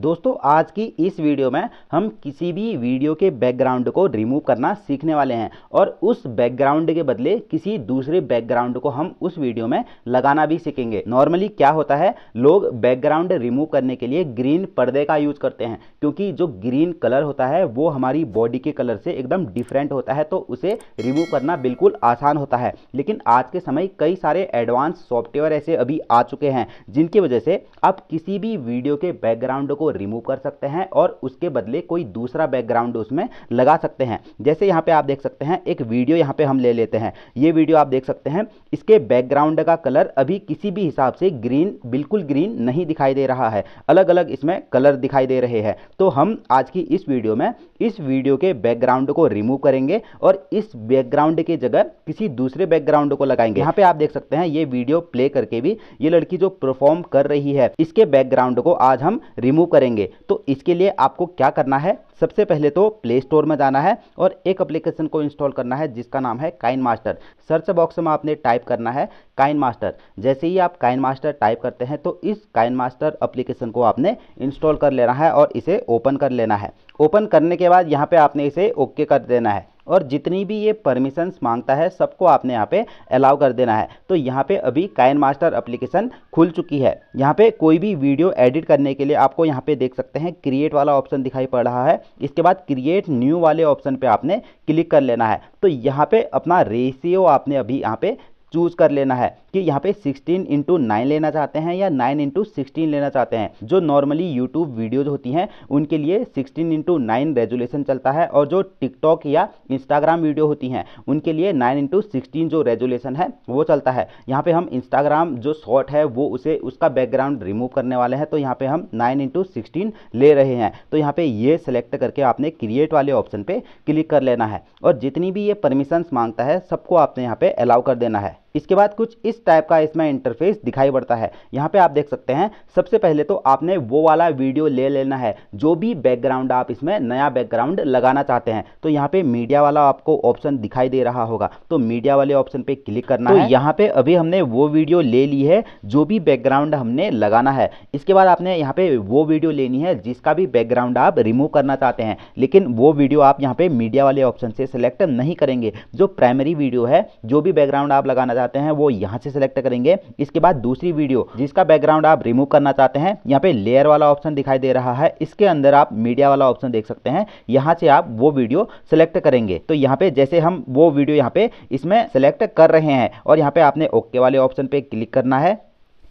दोस्तों आज की इस वीडियो में हम किसी भी वीडियो के बैकग्राउंड को रिमूव करना सीखने वाले हैं और उस बैकग्राउंड के बदले किसी दूसरे बैकग्राउंड को हम उस वीडियो में लगाना भी सीखेंगे नॉर्मली क्या होता है लोग बैकग्राउंड रिमूव करने के लिए ग्रीन पर्दे का यूज करते हैं क्योंकि जो ग्रीन कलर होता है वो हमारी बॉडी के कलर से एकदम डिफरेंट होता है तो उसे रिमूव करना बिल्कुल आसान होता है लेकिन आज के समय कई सारे एडवांस सॉफ्टवेयर ऐसे अभी आ चुके हैं जिनकी वजह से आप किसी भी वीडियो के बैकग्राउंड को को रिमूव कर सकते हैं और उसके बदले कोई दूसरा बैकग्राउंड उसमें लगा सकते हैं जैसे यहाँ पे आप देख सकते हैं एक वीडियो यहाँ पे हम ले लेते हैं ये वीडियो आप देख सकते हैं इसके बैकग्राउंड का कलर अभी किसी भी हिसाब से ग्रीन बिल्कुल ग्रीन नहीं दिखाई दे रहा है अलग अलग इसमें कलर दिखाई दे रहे हैं तो हम आज की इस वीडियो में इस वीडियो के बैकग्राउंड को रिमूव करेंगे और इस बैकग्राउंड की जगह किसी दूसरे बैकग्राउंड को लगाएंगे यहाँ पे आप देख सकते हैं ये वीडियो प्ले करके भी ये लड़की जो परफॉर्म कर रही है इसके बैकग्राउंड को आज हम रिमूव करेंगे तो इसके लिए आपको क्या करना है सबसे पहले तो प्ले स्टोर में जाना है और एक एप्लीकेशन को इंस्टॉल करना है जिसका नाम है काइन मास्टर सर्च बॉक्स में आपने टाइप करना है काइन मास्टर जैसे ही आप काइन मास्टर टाइप करते हैं तो इस काइन मास्टर अप्लीकेशन को आपने इंस्टॉल कर लेना है और इसे ओपन कर लेना है ओपन करने के बाद यहाँ पर आपने इसे ओके कर देना है और जितनी भी ये परमिशंस मांगता है सबको आपने यहाँ पे अलाउ कर देना है तो यहाँ पे अभी काइन मास्टर अप्लीकेशन खुल चुकी है यहाँ पे कोई भी वीडियो एडिट करने के लिए आपको यहाँ पे देख सकते हैं क्रिएट वाला ऑप्शन दिखाई पड़ रहा है इसके बाद क्रिएट न्यू वाले ऑप्शन पे आपने क्लिक कर लेना है तो यहाँ पे अपना रेशियो आपने अभी यहाँ पे चूज़ कर लेना है कि यहाँ पे 16 इंटू नाइन लेना चाहते हैं या 9 इंटू सिक्सटीन लेना चाहते हैं जो नॉर्मली यूट्यूब वीडियोज होती हैं उनके लिए 16 इंटू नाइन रेजुलेशन चलता है और जो टिकटॉक या इंस्टाग्राम वीडियो होती हैं उनके लिए 9 इंटू सिक्सटीन जो रेजुलेशन है वो चलता है यहाँ पे हम इंस्टाग्राम जो शॉर्ट है वो उसे उसका बैकग्राउंड रिमूव करने वाले हैं तो यहाँ पे हम नाइन इंटू सिक्सटीन ले रहे हैं तो यहाँ पे ये सेलेक्ट करके आपने क्रिएट वाले ऑप्शन पर क्लिक कर लेना है और जितनी भी ये परमिशंस मांगता है सबको आपने यहाँ पे अलाउ कर देना है इसके बाद कुछ इस टाइप का इसमें इंटरफेस दिखाई पड़ता है यहाँ पे आप देख सकते हैं सबसे पहले तो आपने वो वाला वीडियो ले लेना है जो भी बैकग्राउंड आप इसमें नया बैकग्राउंड लगाना चाहते हैं तो यहाँ पे मीडिया वाला आपको ऑप्शन दिखाई दे रहा होगा तो मीडिया वाले ऑप्शन पे क्लिक करना तो है यहाँ पे अभी हमने वो वीडियो ले ली है जो भी बैकग्राउंड हमने लगाना है इसके बाद आपने यहाँ पे वो वीडियो लेनी है जिसका भी बैकग्राउंड आप रिमूव करना चाहते हैं लेकिन वो वीडियो आप यहाँ पे मीडिया वाले ऑप्शन से सिलेक्ट नहीं करेंगे जो प्राइमरी वीडियो है जो भी बैकग्राउंड आप लगाना चाहते हैं वो यहाँ से सिलेक्ट करेंगे इसके बाद दूसरी वीडियो जिसका बैकग्राउंड आप रिमूव करना चाहते हैं यहाँ पे लेयर वाला ऑप्शन दिखाई दे रहा है इसके अंदर आप मीडिया वाला ऑप्शन देख सकते हैं यहाँ से आप वो वीडियो सिलेक्ट करेंगे तो यहाँ पे जैसे हम वो वीडियो यहाँ पे इसमें सेलेक्ट कर रहे हैं और यहाँ पे आपने ओके वाले ऑप्शन पे क्लिक करना है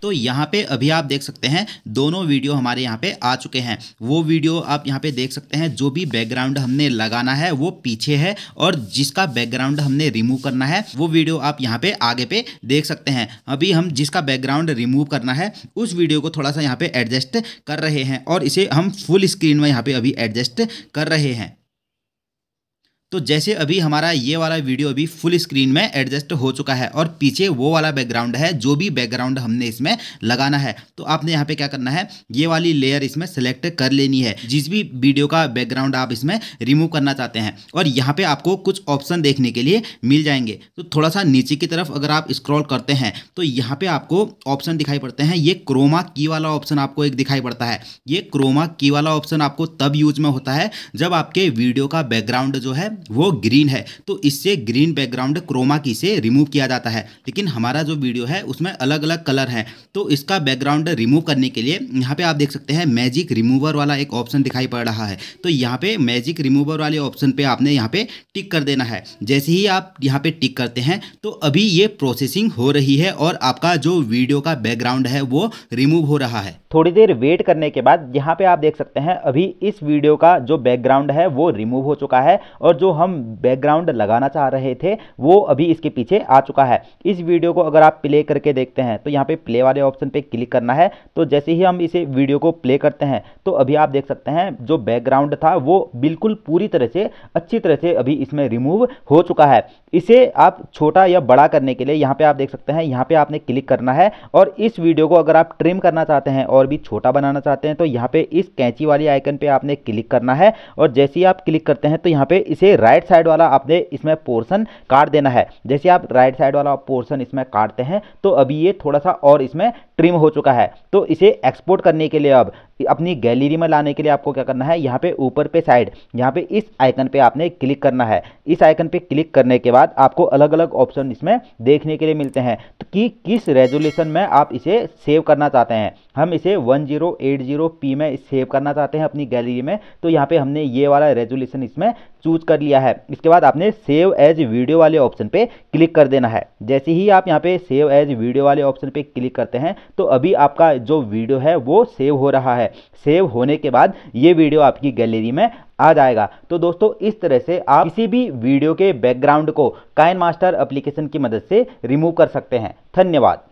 तो यहाँ पे अभी आप देख सकते हैं दोनों वीडियो हमारे यहाँ पे आ चुके हैं वो वीडियो आप यहाँ पे देख सकते हैं जो भी बैकग्राउंड हमने लगाना है वो पीछे है और जिसका बैकग्राउंड हमने रिमूव करना है वो वीडियो आप यहाँ पे आगे पे देख सकते हैं अभी हम जिसका बैकग्राउंड रिमूव करना है उस वीडियो को थोड़ा सा यहाँ पे एडजस्ट कर रहे हैं और इसे हम फुल स्क्रीन में यहाँ पे अभी एडजस्ट कर रहे हैं तो जैसे अभी हमारा ये वाला वीडियो अभी फुल स्क्रीन में एडजस्ट हो चुका है और पीछे वो वाला बैकग्राउंड है जो भी बैकग्राउंड हमने इसमें लगाना है तो आपने यहाँ पे क्या करना है ये वाली लेयर इसमें सेलेक्ट कर लेनी है जिस भी वीडियो का बैकग्राउंड आप इसमें रिमूव करना चाहते हैं और यहाँ पर आपको कुछ ऑप्शन देखने के लिए मिल जाएंगे तो थोड़ा सा नीचे की तरफ अगर आप स्क्रॉल करते हैं तो यहाँ पर आपको ऑप्शन दिखाई पड़ते हैं ये क्रोमा की वाला ऑप्शन आपको एक दिखाई पड़ता है ये क्रोमा की वाला ऑप्शन आपको तब यूज में होता है जब आपके वीडियो का बैकग्राउंड जो है वो ग्रीन है तो इससे ग्रीन बैकग्राउंड क्रोमा की से रिमूव किया जाता है लेकिन हमारा जो वीडियो है उसमें अलग अलग कलर है तो इसका बैकग्राउंड रिमूव करने के लिए यहाँ पे आप देख सकते हैं मैजिक रिमूवर वाला एक ऑप्शन दिखाई पड़ रहा है तो यहाँ पे मैजिक रिमूवर वाले ऑप्शन पे आपने यहाँ पे टिक कर देना है जैसे ही आप यहाँ पे टिक करते हैं तो अभी ये प्रोसेसिंग हो रही है और आपका जो वीडियो का बैकग्राउंड है वो रिमूव हो रहा है थोड़ी देर वेट करने के बाद यहाँ पे आप देख सकते हैं अभी इस वीडियो का जो बैकग्राउंड है वो रिमूव हो चुका है और जो हम बैकग्राउंड लगाना चाह रहे थे वो अभी इसके पीछे आ चुका है इस वीडियो को अगर आप प्ले करके देखते हैं तो यहाँ पे प्ले वाले ऑप्शन पे क्लिक करना है तो जैसे ही हम इसे वीडियो को प्ले करते हैं तो अभी आप देख सकते हैं जो बैकग्राउंड था वो बिल्कुल पूरी तरह से अच्छी तरह से अभी इसमें रिमूव हो चुका है इसे आप छोटा या बड़ा करने के लिए यहाँ पर आप देख सकते हैं यहाँ पर आपने क्लिक करना है और इस वीडियो को अगर आप ट्रिम करना चाहते हैं और और भी छोटा बनाना चाहते हैं तो यहाँ पे इस कैंची वाली आइकन पे आपने क्लिक करना है और जैसे ही आप क्लिक करते हैं तो यहाँ पे इसे राइट साइड वाला आपने इसमें पोर्सन काट देना है जैसे आप राइट साइड वाला पोर्सन इसमें काटते हैं तो अभी ये थोड़ा सा और इसमें ट्रिम हो चुका है तो इसे एक्सपोर्ट करने के लिए अब अपनी गैलरी में लाने के लिए आपको क्या करना है यहाँ पे ऊपर पे साइड यहाँ पे इस आइकन पे आपने क्लिक करना है इस आइकन पे क्लिक करने के बाद आपको अलग अलग ऑप्शन इसमें देखने के लिए मिलते हैं तो कि किस रेजोल्यूशन में आप इसे सेव करना चाहते हैं हम इसे 1080p में सेव करना चाहते हैं अपनी गैलरी में तो यहाँ पे हमने ये वाला रेजोल्यूशन इसमें चूज कर लिया है इसके बाद आपने सेव एज वीडियो वाले ऑप्शन पे क्लिक कर देना है जैसे ही आप यहाँ पे सेव एज वीडियो वाले ऑप्शन पे क्लिक करते हैं तो अभी आपका जो वीडियो है वो सेव हो रहा है सेव होने के बाद ये वीडियो आपकी गैलरी में आ जाएगा तो दोस्तों इस तरह से आप किसी भी वीडियो के बैकग्राउंड को काइन मास्टर अप्लीकेशन की मदद से रिमूव कर सकते हैं धन्यवाद